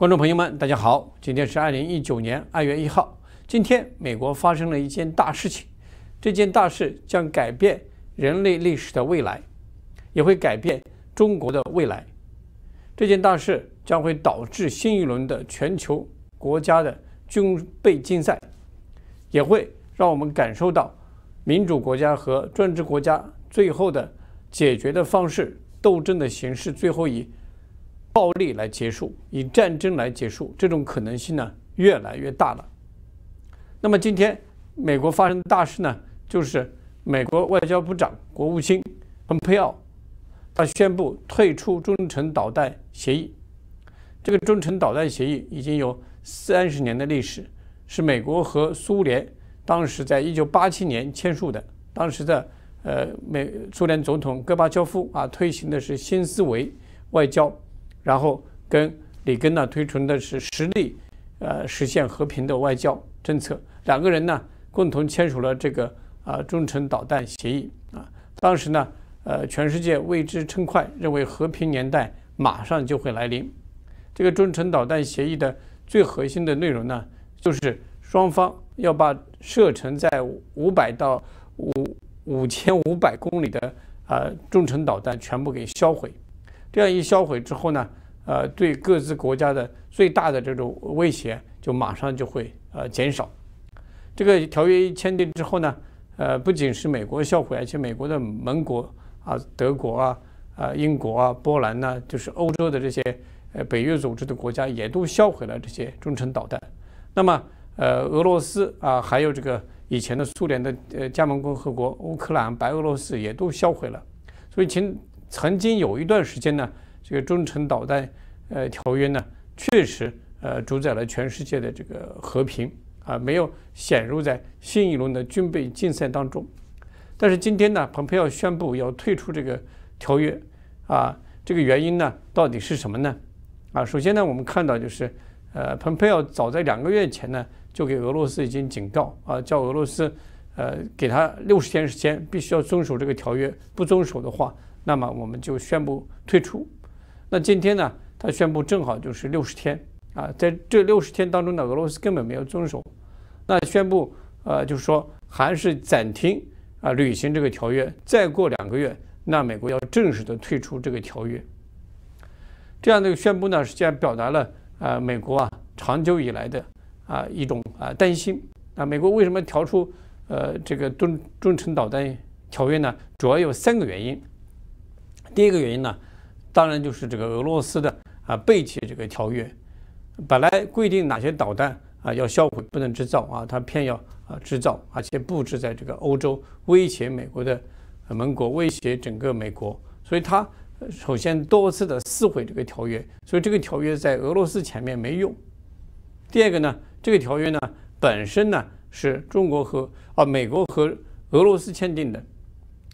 观众朋友们，大家好！今天是二零一九年二月一号。今天，美国发生了一件大事情，这件大事将改变人类历史的未来，也会改变中国的未来。这件大事将会导致新一轮的全球国家的军备竞赛，也会让我们感受到民主国家和专制国家最后的解决的方式、斗争的形式，最后以。暴力来结束，以战争来结束，这种可能性呢越来越大了。那么今天美国发生的大事呢，就是美国外交部长国务卿彭佩奥，他宣布退出中程导弹协议。这个中程导弹协议已经有三十年的历史，是美国和苏联当时在一九八七年签署的。当时的呃美苏联总统戈巴乔夫啊，推行的是新思维外交。然后跟里根呢推崇的是实力，呃，实现和平的外交政策。两个人呢共同签署了这个啊中程导弹协议啊。当时呢，呃，全世界为之称快，认为和平年代马上就会来临。这个中程导弹协议的最核心的内容呢，就是双方要把射程在五百到五五千五百公里的啊中程导弹全部给销毁。这样一销毁之后呢，呃，对各自国家的最大的这种威胁就马上就会呃减少。这个条约一签订之后呢，呃，不仅是美国销毁，而且美国的盟国啊，德国啊，啊，英国啊，波兰呢，就是欧洲的这些呃北约组织的国家也都销毁了这些中程导弹。那么，呃，俄罗斯啊，还有这个以前的苏联的呃加盟共和国乌克兰、白俄罗斯也都销毁了。所以，请曾经有一段时间呢，这个中程导弹呃条约呢，确实呃主宰了全世界的这个和平啊，没有显入在新一轮的军备竞赛当中。但是今天呢，蓬佩奥宣布要退出这个条约啊，这个原因呢，到底是什么呢？啊，首先呢，我们看到就是呃，蓬佩奥早在两个月前呢，就给俄罗斯已经警告啊，叫俄罗斯。呃，给他六十天时间，必须要遵守这个条约，不遵守的话，那么我们就宣布退出。那今天呢，他宣布正好就是六十天啊，在这六十天当中呢，俄罗斯根本没有遵守。那宣布呃，就是说还是暂停啊履行这个条约，再过两个月，那美国要正式的退出这个条约。这样的宣布呢，实际上表达了啊美国啊长久以来的啊一种啊担心。啊，美国为什么调出？呃，这个中中程导弹条约呢，主要有三个原因。第一个原因呢，当然就是这个俄罗斯的啊背弃这个条约，本来规定哪些导弹啊要销毁，不能制造啊，他偏要啊制造，而且布置在这个欧洲，威胁美国的盟国，威胁整个美国，所以他首先多次的撕毁这个条约，所以这个条约在俄罗斯前面没用。第二个呢，这个条约呢本身呢。是中国和啊美国和俄罗斯签订的，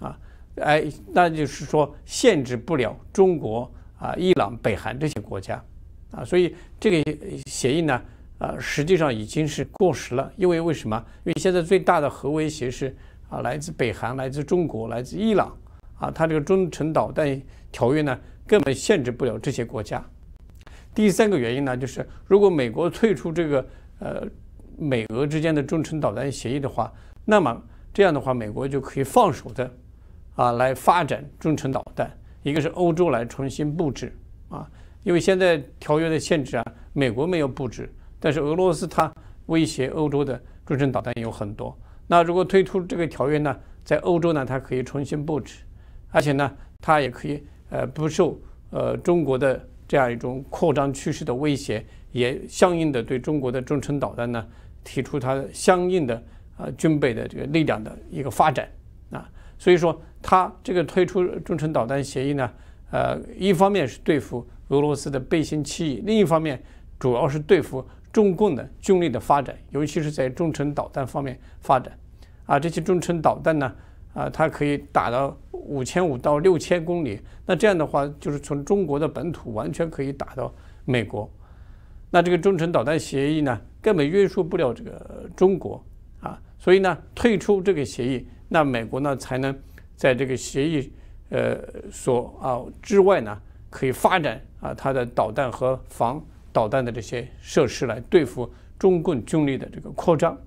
啊，哎，那就是说限制不了中国啊、伊朗、北韩这些国家，啊，所以这个协议呢，啊，实际上已经是过时了。因为为什么？因为现在最大的核威胁是啊，来自北韩、来自中国、来自伊朗，啊，它这个中程导弹条约呢，根本限制不了这些国家。第三个原因呢，就是如果美国退出这个呃。美俄之间的中程导弹协议的话，那么这样的话，美国就可以放手的啊来发展中程导弹。一个是欧洲来重新布置啊，因为现在条约的限制啊，美国没有布置，但是俄罗斯它威胁欧洲的中程导弹有很多。那如果推出这个条约呢，在欧洲呢，它可以重新布置，而且呢，它也可以呃不受呃中国的这样一种扩张趋势的威胁，也相应的对中国的中程导弹呢。提出它相应的呃军备的这个力量的一个发展啊，所以说它这个推出中程导弹协议呢，呃，一方面是对付俄罗斯的背信弃义，另一方面主要是对付中共的军力的发展，尤其是在中程导弹方面发展啊，这些中程导弹呢，啊，它可以打到五千五到六千公里，那这样的话就是从中国的本土完全可以打到美国。那这个中程导弹协议呢，根本约束不了这个中国，啊，所以呢，退出这个协议，那美国呢才能在这个协议，呃，所啊之外呢，可以发展啊它的导弹和防导弹的这些设施来对付中共军力的这个扩张，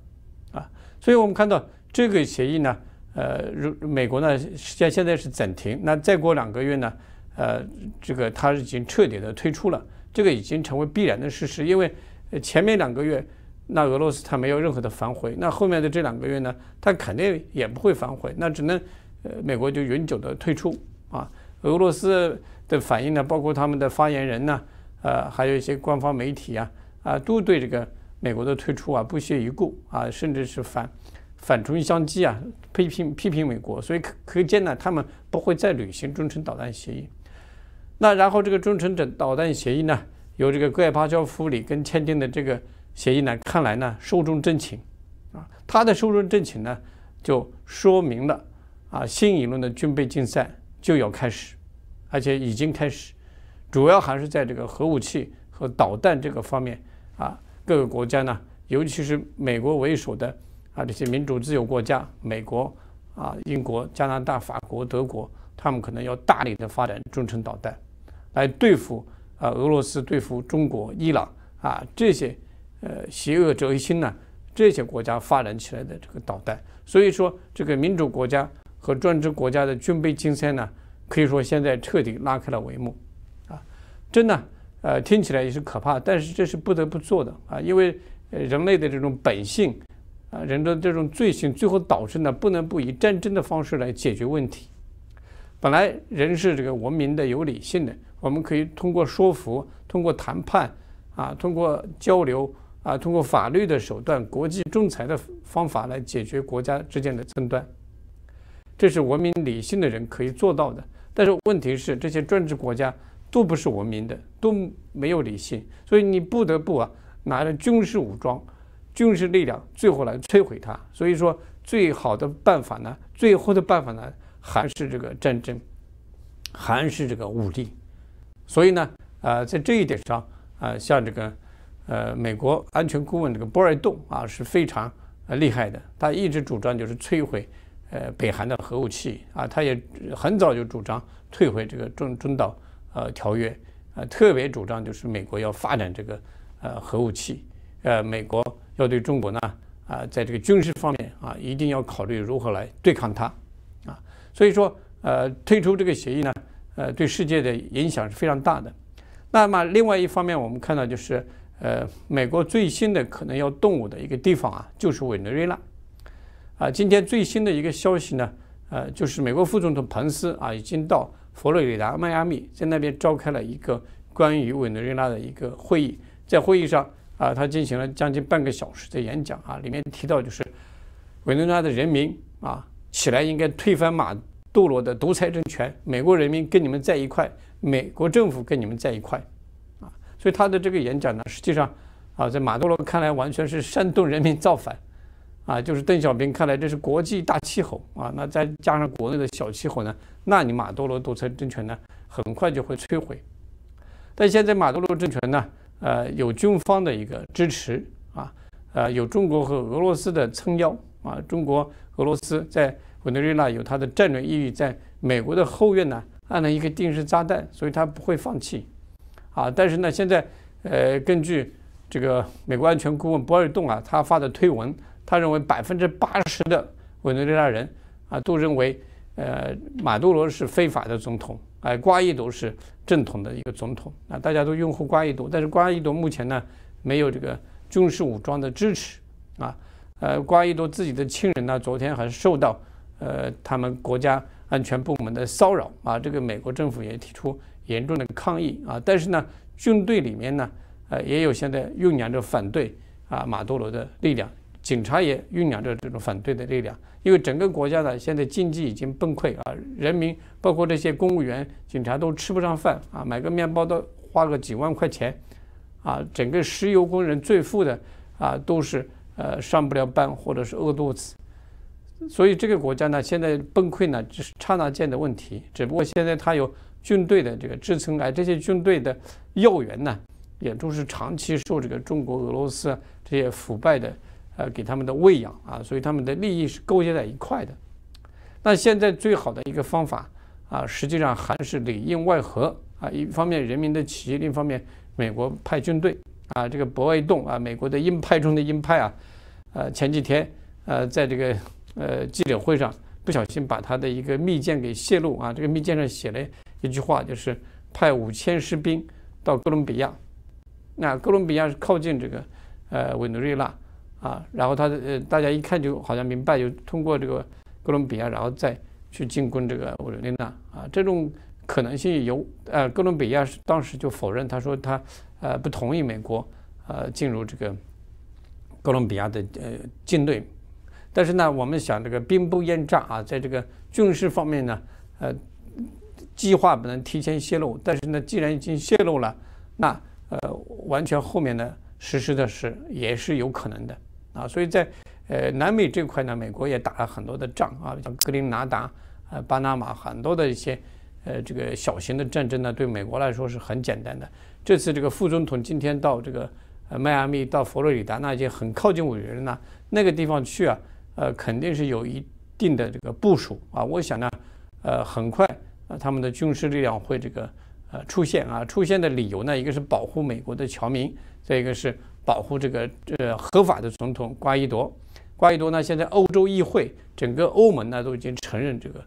啊，所以我们看到这个协议呢，呃，如美国呢，现现在是暂停，那再过两个月呢，呃，这个它已经彻底的退出了。这个已经成为必然的事实，因为前面两个月那俄罗斯它没有任何的反悔，那后面的这两个月呢，它肯定也不会反悔，那只能，呃，美国就永久的退出啊。俄罗斯的反应呢，包括他们的发言人呢，呃，还有一些官方媒体啊，啊，都对这个美国的退出啊不屑一顾啊，甚至是反反唇相讥啊，批评批评美国。所以可见呢，他们不会再履行中程导弹协议。那然后这个中程整导弹协议呢，由这个戈尔巴乔夫里根签订的这个协议呢，看来呢寿终正寝，啊，他的寿终正寝呢就说明了啊新一轮的军备竞赛就要开始，而且已经开始，主要还是在这个核武器和导弹这个方面啊，各个国家呢，尤其是美国为首的啊这些民主自由国家，美国啊英国、加拿大、法国、德国，他们可能要大力的发展中程导弹。来对付啊，俄罗斯、对付中国、伊朗啊这些，呃，邪恶轴心呢，这些国家发展起来的这个导弹。所以说，这个民主国家和专制国家的军备竞赛呢，可以说现在彻底拉开了帷幕，啊，真的，呃，听起来也是可怕，但是这是不得不做的啊，因为人类的这种本性，啊，人的这种罪行，最后导致呢，不能不以战争的方式来解决问题。本来人是这个文明的、有理性的，我们可以通过说服、通过谈判、啊，通过交流、啊，通过法律的手段、国际仲裁的方法来解决国家之间的争端，这是文明理性的人可以做到的。但是问题是，这些专制国家都不是文明的，都没有理性，所以你不得不啊拿着军事武装、军事力量，最后来摧毁它。所以说，最好的办法呢，最后的办法呢。还是这个战争，还是这个武力，所以呢，呃，在这一点上，啊，像这个，呃，美国安全顾问这个波尔顿啊是非常呃厉害的，他一直主张就是摧毁呃北韩的核武器啊，他也很早就主张退回这个中中导呃条约，呃，特别主张就是美国要发展这个呃核武器，呃，美国要对中国呢啊，在这个军事方面啊，一定要考虑如何来对抗它。所以说，呃，退出这个协议呢，呃，对世界的影响是非常大的。那么，另外一方面，我们看到就是，呃，美国最新的可能要动武的一个地方啊，就是委内瑞拉。啊，今天最新的一个消息呢，呃，就是美国副总统彭斯啊，已经到佛罗里达迈阿密，在那边召开了一个关于委内瑞拉的一个会议。在会议上啊，他进行了将近半个小时的演讲啊，里面提到就是委内瑞拉的人民啊。起来应该推翻马杜罗的独裁政权，美国人民跟你们在一块，美国政府跟你们在一块，啊，所以他的这个演讲呢，实际上，啊，在马杜罗看来完全是煽动人民造反，啊，就是邓小平看来这是国际大气候，啊，那再加上国内的小气候呢，那你马杜罗独裁政权呢，很快就会摧毁。但现在马杜罗政权呢，呃，有军方的一个支持，啊，呃，有中国和俄罗斯的撑腰，啊，中国、俄罗斯在。委内瑞拉有它的战略意义，在美国的后院呢，安了一个定时炸弹，所以他不会放弃。啊，但是呢，现在呃，根据这个美国安全顾问博尔顿啊，他发的推文，他认为百分之八十的委内瑞拉人啊都认为，呃，马杜罗是非法的总统，哎，瓜伊多是正统的一个总统啊，大家都拥护瓜伊多，但是瓜伊多目前呢没有这个军事武装的支持啊，呃，瓜伊多自己的亲人呢，昨天还是受到。呃，他们国家安全部门的骚扰啊，这个美国政府也提出严重的抗议啊。但是呢，军队里面呢，呃，也有现在酝酿着反对啊马杜罗的力量，警察也酝酿着这种反对的力量。因为整个国家呢，现在经济已经崩溃啊，人民包括这些公务员、警察都吃不上饭啊，买个面包都花个几万块钱啊。整个石油工人最富的啊，都是呃上不了班或者是饿肚子。所以这个国家呢，现在崩溃呢，只是刹那间的问题。只不过现在它有军队的这个支撑，而这些军队的要员呢，也都是长期受这个中国、俄罗斯这些腐败的呃给他们的喂养啊，所以他们的利益是勾结在一块的。那现在最好的一个方法啊，实际上还是里应外合啊，一方面人民的起义，另一方面美国派军队啊，这个博爱动啊，美国的鹰派中的鹰派啊，呃，前几天呃，在这个。呃，记者会上不小心把他的一个密件给泄露啊！这个密件上写了一句话，就是派五千士兵到哥伦比亚。那哥伦比亚是靠近这个呃委内瑞拉啊，然后他呃大家一看就好像明白，就通过这个哥伦比亚，然后再去进攻这个委内瑞拉啊。这种可能性有，呃，哥伦比亚是当时就否认，他说他呃不同意美国呃进入这个哥伦比亚的呃境内。但是呢，我们想这个兵不厌诈啊，在这个军事方面呢，呃，计划不能提前泄露。但是呢，既然已经泄露了，那呃，完全后面呢实施的是也是有可能的啊。所以在呃南美这块呢，美国也打了很多的仗啊，像格林纳达、呃巴拿马很多的一些呃这个小型的战争呢，对美国来说是很简单的。这次这个副总统今天到这个呃迈阿密到佛罗里达，那已经很靠近委内了，那个地方去啊。呃，肯定是有一定的这个部署啊。我想呢，呃，很快他们的军事力量会这个呃出现啊。出现的理由呢，一个是保护美国的侨民，再一个是保护这个呃合法的总统瓜伊多。瓜伊多呢，现在欧洲议会、整个欧盟呢都已经承认这个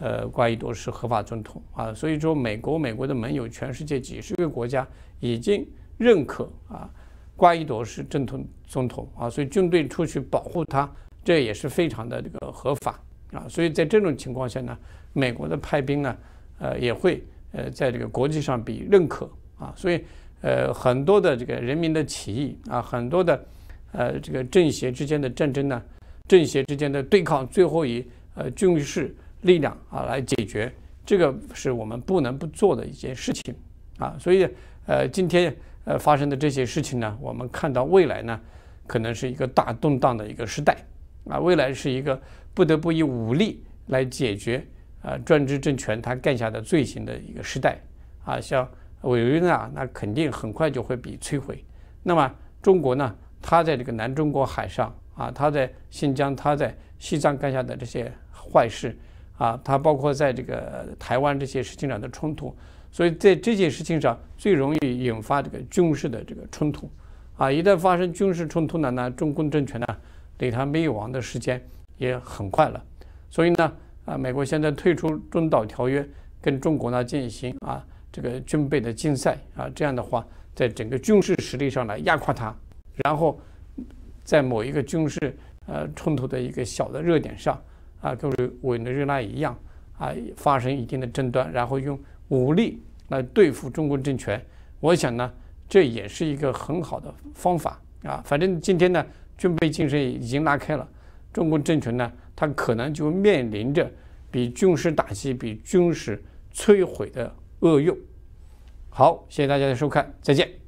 呃瓜伊多是合法总统啊。所以说，美国、美国的盟友、全世界几十个国家已经认可啊瓜伊多是正统总统啊。所以军队出去保护他。这也是非常的这个合法啊，所以在这种情况下呢，美国的派兵呢，呃，也会呃在这个国际上被认可啊，所以呃很多的这个人民的起义啊，很多的呃这个政协之间的战争呢，政协之间的对抗，最后以呃军事力量啊来解决，这个是我们不能不做的一件事情啊，所以呃今天呃发生的这些事情呢，我们看到未来呢，可能是一个大动荡的一个时代。啊，未来是一个不得不以武力来解决啊专制政权他干下的罪行的一个时代啊，像委内瑞拉，那肯定很快就会被摧毁。那么中国呢，它在这个南中国海上啊，它在新疆、它在西藏干下的这些坏事啊，它包括在这个台湾这些事情上的冲突，所以在这件事情上最容易引发这个军事的这个冲突啊。一旦发生军事冲突呢，那中共政权呢？对他灭亡的时间也很快了，所以呢，啊，美国现在退出中导条约，跟中国呢进行啊这个军备的竞赛啊，这样的话，在整个军事实力上来压垮他，然后在某一个军事呃冲突的一个小的热点上，啊，跟委内瑞拉一样啊，发生一定的争端，然后用武力来对付中国政权，我想呢，这也是一个很好的方法啊。反正今天呢。军备竞争已经拉开了，中共政权呢，它可能就面临着比军事打击、比军事摧毁的厄运。好，谢谢大家的收看，再见。